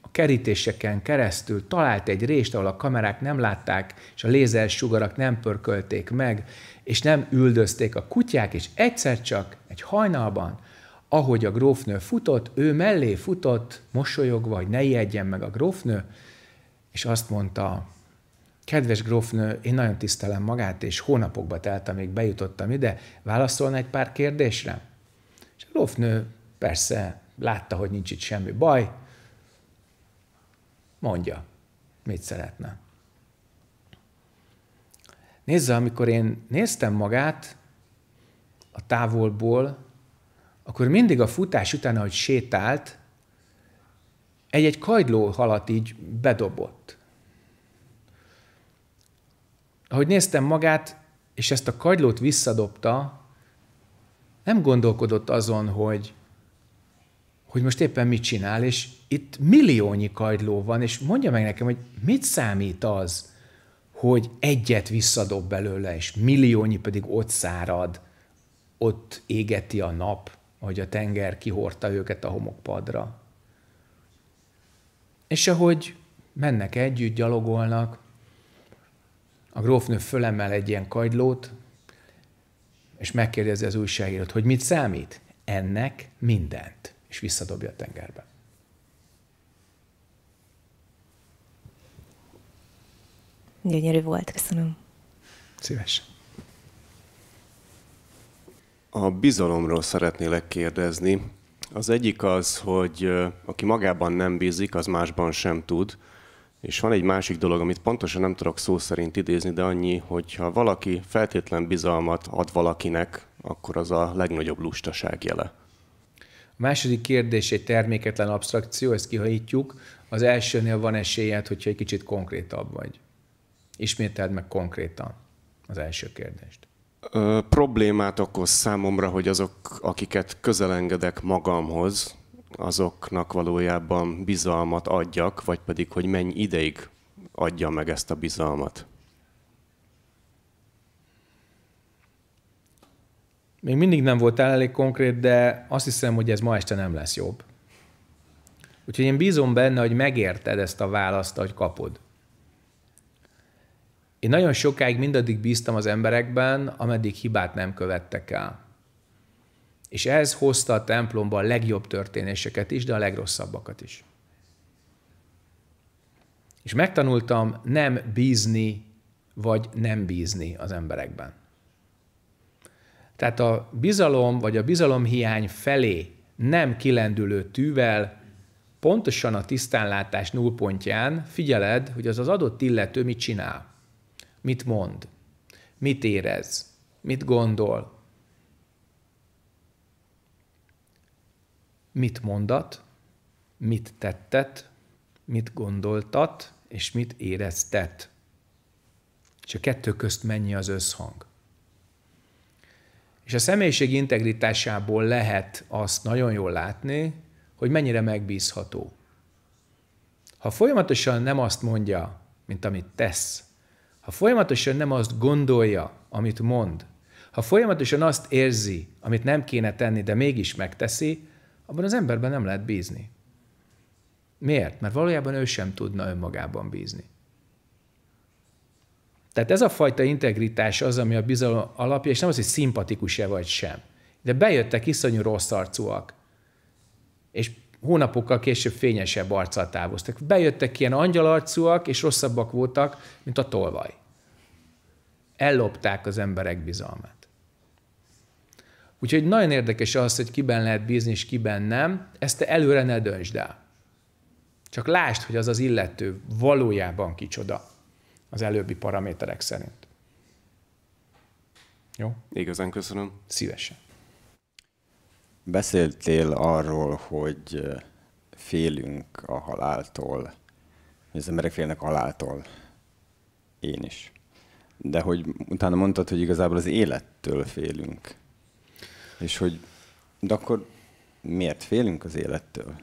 A kerítéseken keresztül talált egy részt, ahol a kamerák nem látták, és a lézersugarak nem pörkölték meg, és nem üldözték a kutyák, és egyszer csak egy hajnalban, ahogy a grófnő futott, ő mellé futott, mosolyogva, hogy ne ijedjen meg a grófnő, és azt mondta, kedves grófnő, én nagyon tisztelem magát, és hónapokba telt, amíg bejutottam ide, válaszolna egy pár kérdésre? És a grófnő persze látta, hogy nincs itt semmi baj, mondja, mit szeretne. Nézze, amikor én néztem magát a távolból, akkor mindig a futás után, ahogy sétált, egy-egy kajdló halat így bedobott. Ahogy néztem magát, és ezt a kajdlót visszadobta, nem gondolkodott azon, hogy hogy most éppen mit csinál, és itt milliónyi kagyló van, és mondja meg nekem, hogy mit számít az, hogy egyet visszadob belőle, és milliónyi pedig ott szárad, ott égeti a nap, hogy a tenger kihordta őket a homokpadra. És ahogy mennek együtt, gyalogolnak, a grófnő fölemel egy ilyen kagylót, és megkérdezi az újságírót, hogy mit számít? Ennek mindent és visszadobja a tengerbe. Gyönyörű volt, köszönöm. Szívesen. A bizalomról szeretnélek kérdezni. Az egyik az, hogy aki magában nem bízik, az másban sem tud. És van egy másik dolog, amit pontosan nem tudok szó szerint idézni, de annyi, hogy ha valaki feltétlen bizalmat ad valakinek, akkor az a legnagyobb lustaság jele második kérdés egy terméketlen abstrakció, ezt kihajítjuk. Az elsőnél van esélyed, hogyha egy kicsit konkrétabb vagy. Ismételd meg konkrétan az első kérdést. Ö, problémát okoz számomra, hogy azok, akiket közelengedek magamhoz, azoknak valójában bizalmat adjak, vagy pedig, hogy mennyi ideig adja meg ezt a bizalmat. Még mindig nem volt elég konkrét, de azt hiszem, hogy ez ma este nem lesz jobb. Úgyhogy én bízom benne, hogy megérted ezt a választ, hogy kapod. Én nagyon sokáig mindaddig bíztam az emberekben, ameddig hibát nem követtek el. És ez hozta a templomba a legjobb történéseket is, de a legrosszabbakat is. És megtanultam nem bízni, vagy nem bízni az emberekben. Tehát a bizalom vagy a bizalomhiány felé nem kilendülő tűvel pontosan a tisztánlátás nullpontján figyeled, hogy az az adott illető mit csinál, mit mond, mit érez, mit gondol, mit mondat, mit tettet, mit gondoltat, és mit éreztet. És a kettő közt mennyi az összhang. És a személyiség integritásából lehet azt nagyon jól látni, hogy mennyire megbízható. Ha folyamatosan nem azt mondja, mint amit tesz, ha folyamatosan nem azt gondolja, amit mond, ha folyamatosan azt érzi, amit nem kéne tenni, de mégis megteszi, abban az emberben nem lehet bízni. Miért? Mert valójában ő sem tudna önmagában bízni. Tehát ez a fajta integritás az, ami a bizalom alapja, és nem az, hogy szimpatikus-e vagy sem. De bejöttek iszonyú rossz arcúak, és hónapokkal később fényesebb arccal távoztak. Bejöttek ilyen angyalarcúak, és rosszabbak voltak, mint a tolvaj. Ellopták az emberek bizalmát. Úgyhogy nagyon érdekes az, hogy kiben lehet bízni, és kiben nem. Ezt te előre ne döntsd el. Csak lásd, hogy az az illető valójában kicsoda az előbbi paraméterek szerint. Jó? Igazán köszönöm. Szívesen. Beszéltél arról, hogy félünk a haláltól, hogy az emberek félnek a haláltól. Én is. De hogy utána mondtad, hogy igazából az élettől félünk. És hogy de akkor miért félünk az élettől?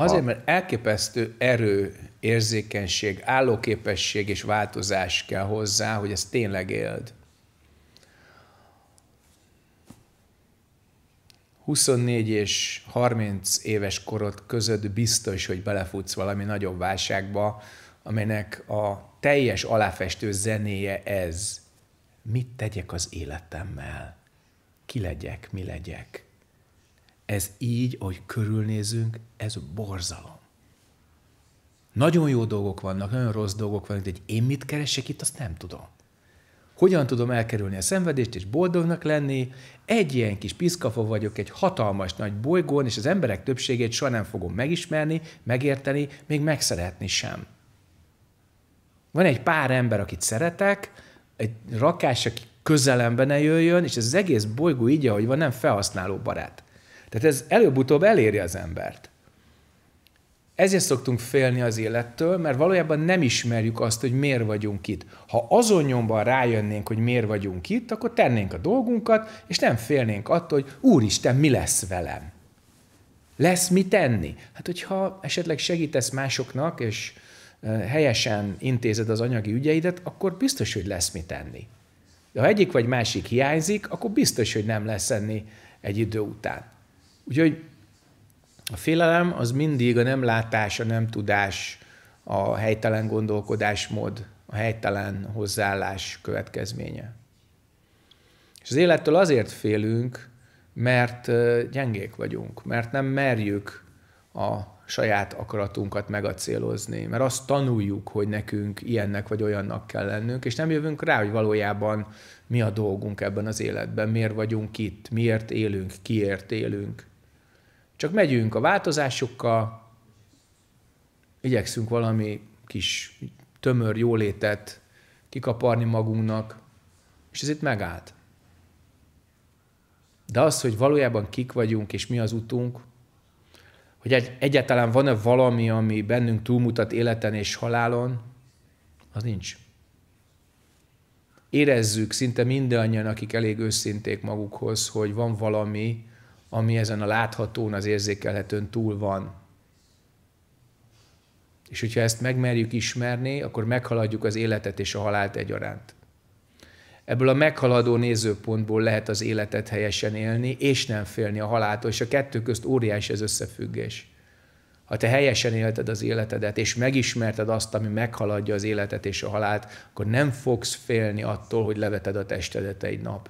Azért, mert elképesztő erő, érzékenység, állóképesség és változás kell hozzá, hogy ez tényleg éld. 24 és 30 éves korod között biztos, hogy belefutsz valami nagyobb válságba, aminek a teljes aláfestő zenéje ez. Mit tegyek az életemmel? Ki legyek, mi legyek? ez így, hogy körülnézünk, ez borzalom. Nagyon jó dolgok vannak, nagyon rossz dolgok vannak, de én mit keresek itt, azt nem tudom. Hogyan tudom elkerülni a szenvedést és boldognak lenni? Egy ilyen kis piszkafa vagyok egy hatalmas nagy bolygón, és az emberek többségét soha nem fogom megismerni, megérteni, még megszeretni sem. Van egy pár ember, akit szeretek, egy rakás, aki közelemben ne jöjjön, és ez az egész bolygó így, ahogy van, nem felhasználó barát. Tehát ez előbb-utóbb eléri az embert. Ezért szoktunk félni az élettől, mert valójában nem ismerjük azt, hogy miért vagyunk itt. Ha azon nyomban rájönnénk, hogy miért vagyunk itt, akkor tennénk a dolgunkat, és nem félnénk attól, hogy Úristen, mi lesz velem? Lesz mi tenni? Hát, hogyha esetleg segítesz másoknak, és helyesen intézed az anyagi ügyeidet, akkor biztos, hogy lesz mit tenni. De ha egyik vagy másik hiányzik, akkor biztos, hogy nem lesz enni egy idő után. Úgyhogy a félelem az mindig a nem látás, a nem tudás, a helytelen gondolkodásmód, a helytelen hozzáállás következménye. És az élettől azért félünk, mert gyengék vagyunk, mert nem merjük a saját akaratunkat megacélozni, mert azt tanuljuk, hogy nekünk ilyennek vagy olyannak kell lennünk, és nem jövünk rá, hogy valójában mi a dolgunk ebben az életben, miért vagyunk itt, miért élünk, kiért élünk. Csak megyünk a változásokkal, igyekszünk valami kis tömör jólétet kikaparni magunknak, és ez itt megállt. De az, hogy valójában kik vagyunk, és mi az utunk, hogy egy, egyáltalán van-e valami, ami bennünk túlmutat életen és halálon, az nincs. Érezzük szinte mindannyian, akik elég őszinték magukhoz, hogy van valami, ami ezen a láthatón, az érzékelhetőn túl van. És hogyha ezt megmerjük ismerni, akkor meghaladjuk az életet és a halált egyaránt. Ebből a meghaladó nézőpontból lehet az életet helyesen élni, és nem félni a haláltól, és a kettő közt óriási az összefüggés. Ha te helyesen élted az életedet, és megismerted azt, ami meghaladja az életet és a halált, akkor nem fogsz félni attól, hogy leveted a testedet egy nap.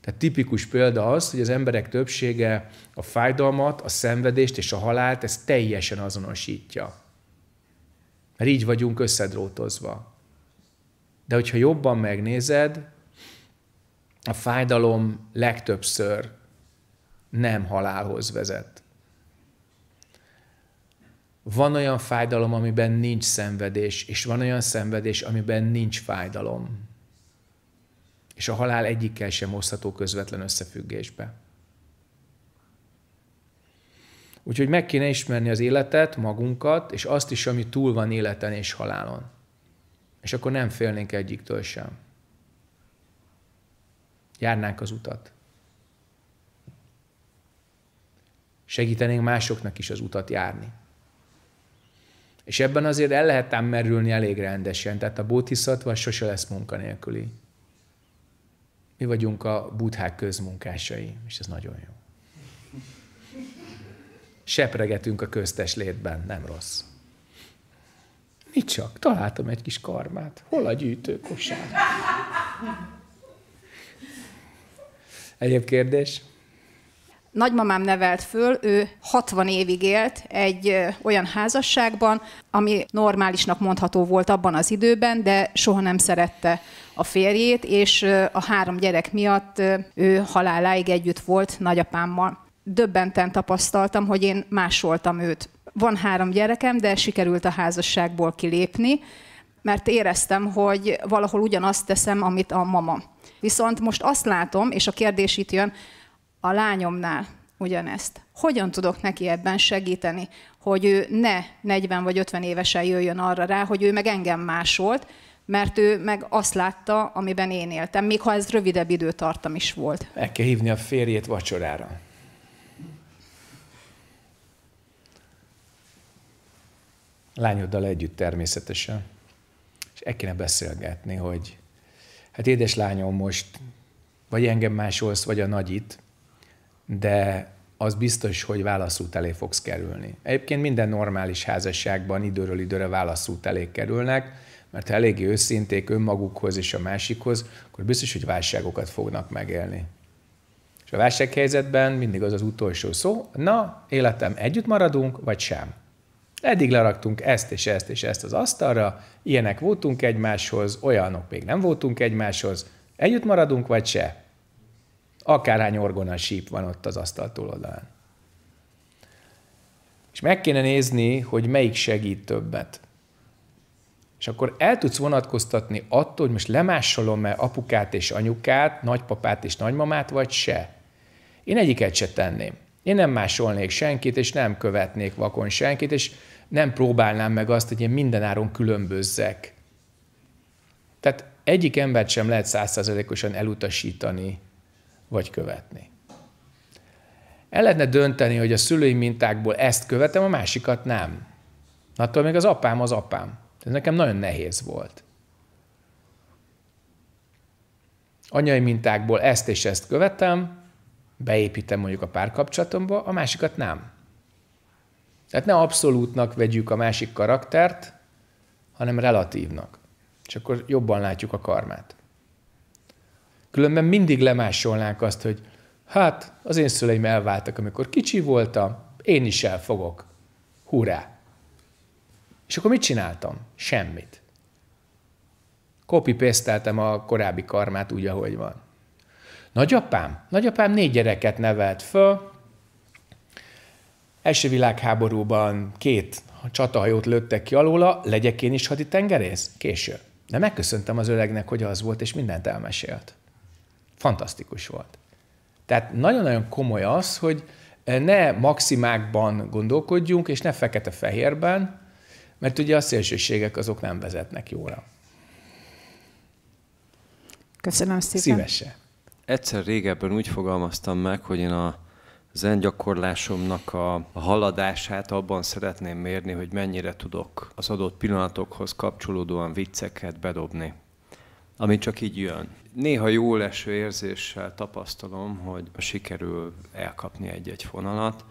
Tehát tipikus példa az, hogy az emberek többsége a fájdalmat, a szenvedést és a halált, ez teljesen azonosítja. Mert így vagyunk összedrótozva. De hogyha jobban megnézed, a fájdalom legtöbbször nem halálhoz vezet. Van olyan fájdalom, amiben nincs szenvedés, és van olyan szenvedés, amiben nincs fájdalom és a halál egyikkel sem hozható közvetlen összefüggésbe. Úgyhogy meg kéne ismerni az életet, magunkat, és azt is, ami túl van életen és halálon. És akkor nem félnénk egyiktől sem. Járnánk az utat. Segítenénk másoknak is az utat járni. És ebben azért el lehet ám merülni elég rendesen, tehát a bótiszatva sose lesz munkanélküli mi vagyunk a buddhák közmunkásai, és ez nagyon jó. Sepregetünk a köztes létben, nem rossz. Mit csak, találtam egy kis karmát. Hol a gyűjtőkosár? Egyéb kérdés? nagymamám nevelt föl, ő 60 évig élt egy olyan házasságban, ami normálisnak mondható volt abban az időben, de soha nem szerette a férjét, és a három gyerek miatt ő haláláig együtt volt nagyapámmal. Döbbenten tapasztaltam, hogy én másoltam őt. Van három gyerekem, de sikerült a házasságból kilépni, mert éreztem, hogy valahol ugyanazt teszem, amit a mama. Viszont most azt látom, és a kérdés itt jön, a lányomnál ugyanezt. Hogyan tudok neki ebben segíteni, hogy ő ne 40 vagy 50 évesen jöjjön arra rá, hogy ő meg engem másolt, mert ő meg azt látta, amiben én éltem, még ha ez rövidebb időtartam is volt. Meg kell hívni a férjét vacsorára. Lányoddal együtt természetesen. És el kéne beszélgetni, hogy hát édes lányom most, vagy engem másolsz, vagy a nagyit, de az biztos, hogy válaszút elé fogsz kerülni. Egyébként minden normális házasságban időről időre válaszút elé kerülnek, mert ha eléggé őszinték önmagukhoz és a másikhoz, akkor biztos, hogy válságokat fognak megélni. És a válsághelyzetben mindig az az utolsó szó, na, életem, együtt maradunk, vagy sem. Eddig leraktunk ezt és ezt és ezt az asztalra, ilyenek voltunk egymáshoz, olyanok még nem voltunk egymáshoz, együtt maradunk, vagy se akárhány orgona síp van ott az asztal túloldalán. És meg kéne nézni, hogy melyik segít többet. És akkor el tudsz vonatkoztatni attól, hogy most lemásolom-e apukát és anyukát, nagypapát és nagymamát, vagy se. Én egyiket se tenném. Én nem másolnék senkit, és nem követnék vakon senkit, és nem próbálnám meg azt, hogy én mindenáron különbözzek. Tehát egyik embert sem lehet százszázalékosan elutasítani vagy követni. El lehetne dönteni, hogy a szülői mintákból ezt követem, a másikat nem. Na, attól még az apám az apám. Ez nekem nagyon nehéz volt. Anyai mintákból ezt és ezt követem, beépítem mondjuk a párkapcsolatomba, a másikat nem. Tehát ne abszolútnak vegyük a másik karaktert, hanem relatívnak. És akkor jobban látjuk a karmát. Különben mindig lemásolnánk azt, hogy hát az én szüleim elváltak, amikor kicsi voltam, én is elfogok. Hurrá! És akkor mit csináltam? Semmit. copy a korábbi karmát úgy, ahogy van. Nagyapám? Nagyapám négy gyereket nevelt föl. Első világháborúban két csatahajót lőttek ki alóla, legyek én is haditengerész? Késő. De megköszöntem az öregnek, hogy az volt, és mindent elmesélt fantasztikus volt. Tehát nagyon-nagyon komoly az, hogy eh, ne maximákban gondolkodjunk, és ne fekete-fehérben, mert ugye a szélsőségek azok nem vezetnek jóra. Köszönöm szépen. Szívesen. Egyszer régebben úgy fogalmaztam meg, hogy én a zen gyakorlásomnak a haladását abban szeretném mérni, hogy mennyire tudok az adott pillanatokhoz kapcsolódóan vicceket bedobni ami csak így jön. Néha jó leső érzéssel tapasztalom, hogy sikerül elkapni egy-egy fonalat,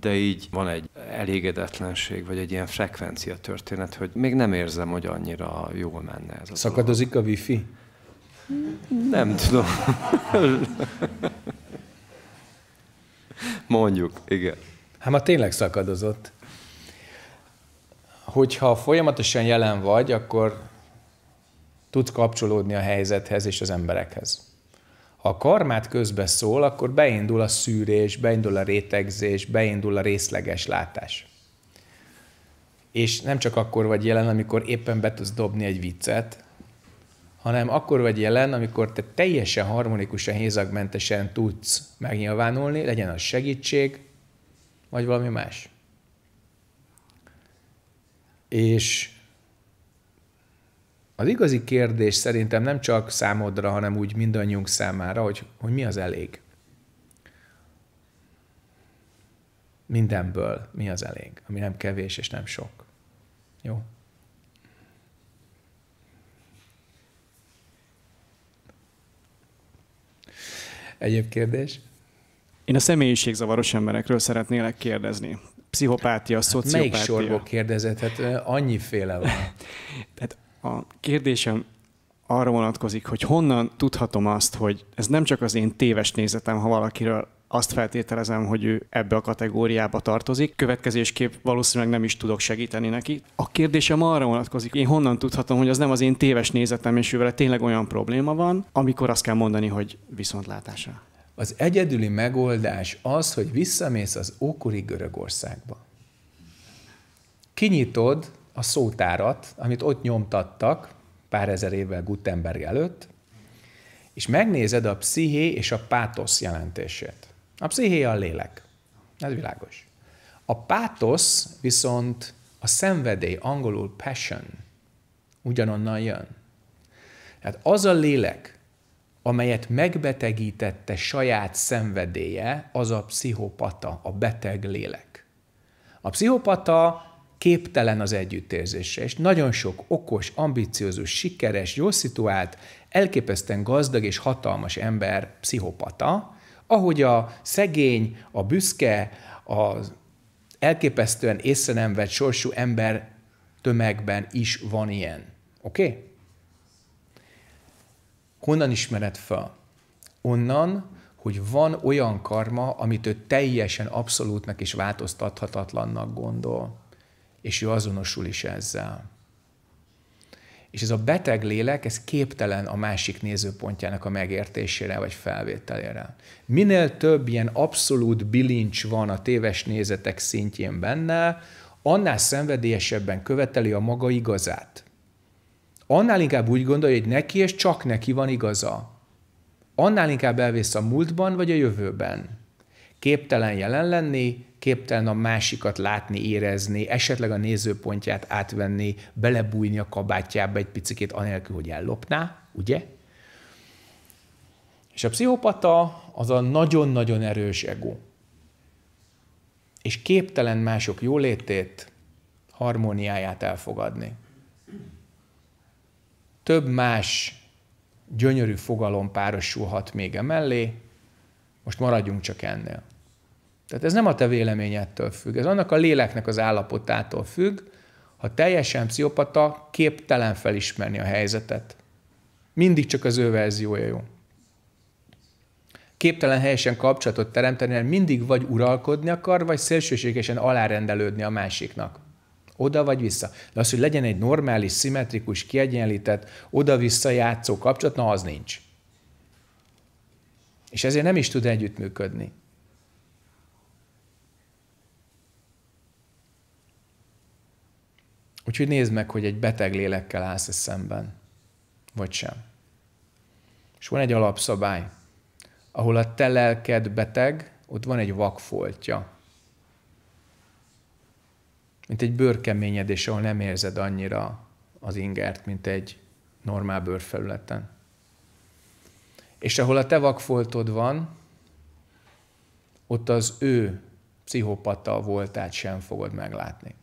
de így van egy elégedetlenség, vagy egy ilyen frekvencia történet, hogy még nem érzem, hogy annyira jól menne ez a Szakadozik dolog. a wifi? Nem tudom. Mondjuk, igen. Hát ma tényleg szakadozott. Hogyha folyamatosan jelen vagy, akkor tudsz kapcsolódni a helyzethez és az emberekhez. Ha a karmát közbe szól, akkor beindul a szűrés, beindul a rétegzés, beindul a részleges látás. És nem csak akkor vagy jelen, amikor éppen be tudsz dobni egy viccet, hanem akkor vagy jelen, amikor te teljesen harmonikusan, hézagmentesen tudsz megnyilvánulni, legyen az segítség, vagy valami más. És az igazi kérdés szerintem nem csak számodra, hanem úgy mindannyiunk számára, hogy, hogy mi az elég. Mindenből mi az elég, ami nem kevés és nem sok. Jó? Egyéb kérdés? Én a személyiségzavaros emberekről szeretnélek kérdezni. Pszichopátia, hát szociopátia. Melyik sorból kérdezett? Hát annyiféle van. hát a kérdésem arra vonatkozik, hogy honnan tudhatom azt, hogy ez nem csak az én téves nézetem, ha valakiről azt feltételezem, hogy ő ebbe a kategóriába tartozik. Következésképp valószínűleg nem is tudok segíteni neki. A kérdésem arra vonatkozik, én honnan tudhatom, hogy az nem az én téves nézetem, és ővel tényleg olyan probléma van, amikor azt kell mondani, hogy viszontlátásra. Az egyedüli megoldás az, hogy visszamész az ókori Görögországba. Kinyitod a szótárat, amit ott nyomtattak pár ezer évvel Gutenberg előtt, és megnézed a psziché és a pátosz jelentését. A psziché a lélek. Ez világos. A pátosz viszont a szenvedély, angolul passion, ugyanonnan jön. Tehát az a lélek, amelyet megbetegítette saját szenvedélye, az a pszichopata, a beteg lélek. A pszichopata képtelen az együttérzésre, és nagyon sok okos, ambiciózus, sikeres, jól szituált, elképesztően gazdag és hatalmas ember pszichopata, ahogy a szegény, a büszke, az elképesztően észre nem vett sorsú ember tömegben is van ilyen. Oké? Okay? Honnan ismered fel? Onnan, hogy van olyan karma, amit ő teljesen abszolútnak és változtathatatlannak gondol és ő azonosul is ezzel. És ez a beteg lélek, ez képtelen a másik nézőpontjának a megértésére vagy felvételére. Minél több ilyen abszolút bilincs van a téves nézetek szintjén benne, annál szenvedélyesebben követeli a maga igazát. Annál inkább úgy gondolja, hogy neki és csak neki van igaza. Annál inkább elvész a múltban vagy a jövőben. Képtelen jelen lenni, képtelen a másikat látni, érezni, esetleg a nézőpontját átvenni, belebújni a kabátjába egy picit, anélkül, hogy ellopná, ugye? És a pszichopata az a nagyon-nagyon erős ego. És képtelen mások jólétét, harmóniáját elfogadni. Több más gyönyörű fogalom párosulhat még emellé, most maradjunk csak ennél. Tehát ez nem a te véleményedtől függ, ez annak a léleknek az állapotától függ, ha teljesen pszichopata, képtelen felismerni a helyzetet. Mindig csak az ő verziója jó. Képtelen helyesen kapcsolatot teremteni, mert mindig vagy uralkodni akar, vagy szélsőségesen alárendelődni a másiknak. Oda vagy vissza. De az, hogy legyen egy normális, szimmetrikus, kiegyenlített, oda-vissza játszó kapcsolat, na az nincs. És ezért nem is tud együttműködni. Úgyhogy nézd meg, hogy egy beteg lélekkel állsz szemben, vagy sem. És van egy alapszabály, ahol a te lelked beteg, ott van egy vakfoltja. Mint egy bőrkeményedés, ahol nem érzed annyira az ingert, mint egy normál bőrfelületen. És ahol a te vakfoltod van, ott az ő pszichopata voltát sem fogod meglátni.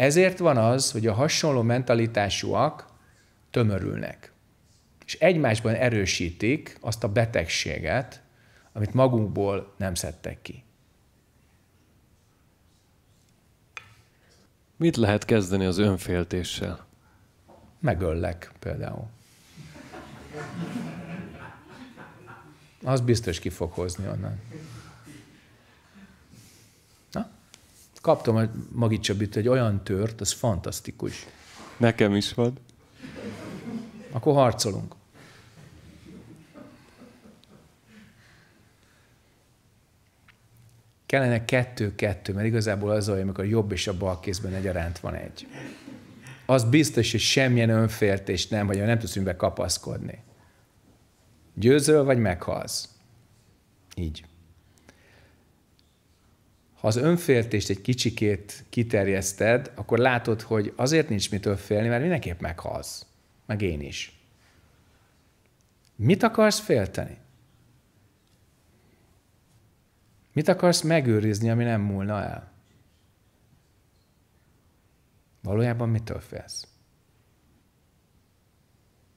Ezért van az, hogy a hasonló mentalitásúak tömörülnek. És egymásban erősítik azt a betegséget, amit magunkból nem szedtek ki. Mit lehet kezdeni az önféltéssel? Megöllek például. Az biztos ki fog hozni onnan. Kaptam a Magi Csabit egy olyan tört, az fantasztikus. Nekem is van. Akkor harcolunk. Kellene kettő-kettő, mert igazából az olyan, amikor a jobb és a bal kézben egyaránt van egy. Az biztos, hogy semmilyen önfértés nem, vagy nem tudsz be kapaszkodni. Győzöl, vagy meghalsz. Így ha az önféltést egy kicsikét kiterjeszted, akkor látod, hogy azért nincs mitől félni, mert mindenképp meghalsz. Meg én is. Mit akarsz félteni? Mit akarsz megőrizni, ami nem múlna el? Valójában mitől félsz?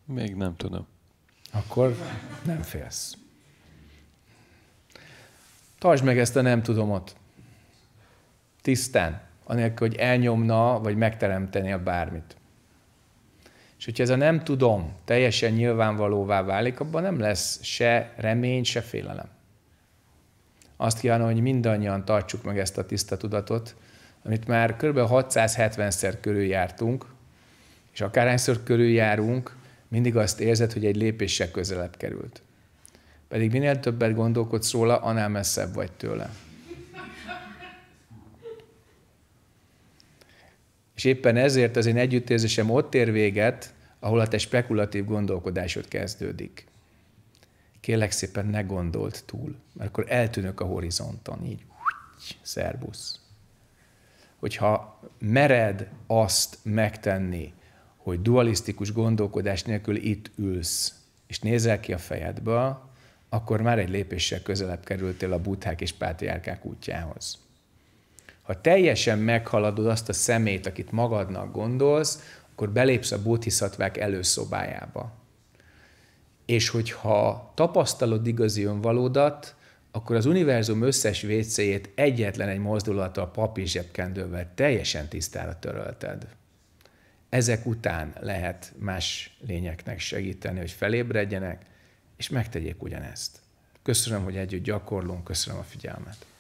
Még nem tudom. Akkor nem félsz. Tartsd meg ezt a nem tudomot tisztán, anélkül, hogy elnyomna, vagy megteremteni a bármit. És hogyha ez a nem tudom teljesen nyilvánvalóvá válik, abban nem lesz se remény, se félelem. Azt kívánom, hogy mindannyian tartsuk meg ezt a tiszta tudatot, amit már kb. 670-szer jártunk, és akárhányszor járunk, mindig azt érzed, hogy egy lépéssel közelebb került. Pedig minél többet gondolkodsz róla, annál messzebb vagy tőle. És éppen ezért az én együttérzésem ott ér véget, ahol a te spekulatív gondolkodásod kezdődik. Kérlek szépen ne gondolt túl, mert akkor eltűnök a horizonton, így, Szerbusz. Hogyha mered azt megtenni, hogy dualisztikus gondolkodás nélkül itt ülsz, és nézel ki a fejedből, akkor már egy lépéssel közelebb kerültél a buthák és pátriárkák útjához. Ha teljesen meghaladod azt a szemét, akit magadnak gondolsz, akkor belépsz a bódhiszatvák előszobájába. És hogyha tapasztalod igazi önvalódat, akkor az univerzum összes vécéjét egyetlen egy mozdulattal papír zsebkendővel teljesen tisztára törölted. Ezek után lehet más lényeknek segíteni, hogy felébredjenek, és megtegyék ugyanezt. Köszönöm, hogy együtt gyakorlunk, köszönöm a figyelmet.